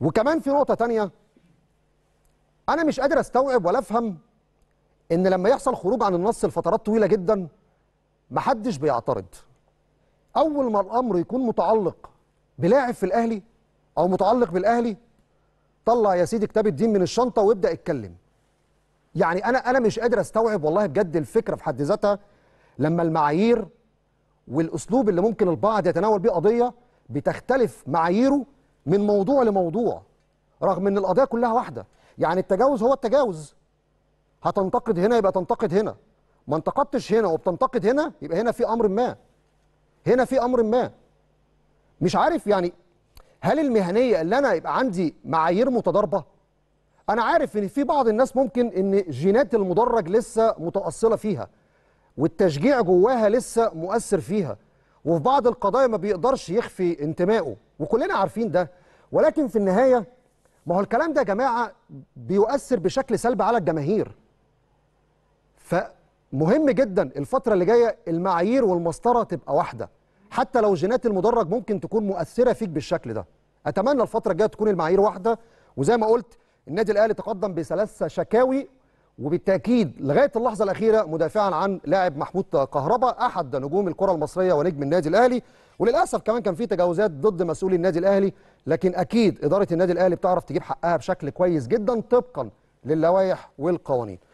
وكمان في نقطه تانية انا مش قادر استوعب ولا افهم ان لما يحصل خروج عن النص لفترات طويله جدا محدش بيعترض اول ما الامر يكون متعلق بلاعب في الاهلي او متعلق بالاهلي طلع يا سيدي كتاب الدين من الشنطه وابدا اتكلم يعني انا انا مش قادر استوعب والله بجد الفكره في حد ذاتها لما المعايير والاسلوب اللي ممكن البعض يتناول بيه قضيه بتختلف معاييره من موضوع لموضوع رغم ان القضيه كلها واحده يعني التجاوز هو التجاوز هتنتقد هنا يبقى تنتقد هنا ما انتقدتش هنا وبتنتقد هنا يبقى هنا في امر ما هنا في امر ما مش عارف يعني هل المهنيه اللي انا يبقى عندي معايير متضاربه انا عارف ان في بعض الناس ممكن ان جينات المدرج لسه متاصله فيها والتشجيع جواها لسه مؤثر فيها وفي بعض القضايا ما بيقدرش يخفي انتمائه وكلنا عارفين ده ولكن في النهايه ما هو الكلام ده يا جماعه بيؤثر بشكل سلبي على الجماهير فمهم جدا الفتره اللي جايه المعايير والمسطره تبقى واحده حتى لو جينات المدرج ممكن تكون مؤثره فيك بالشكل ده اتمنى الفتره الجايه تكون المعايير واحده وزي ما قلت النادي الاهلي تقدم بثلاث شكاوي وبالتاكيد لغايه اللحظه الاخيره مدافعا عن لاعب محمود كهربا احد نجوم الكره المصريه ونجم النادي الاهلي وللاسف كمان كان في تجاوزات ضد مسؤولي النادي الاهلي لكن اكيد اداره النادي الاهلي بتعرف تجيب حقها بشكل كويس جدا طبقا للوائح والقوانين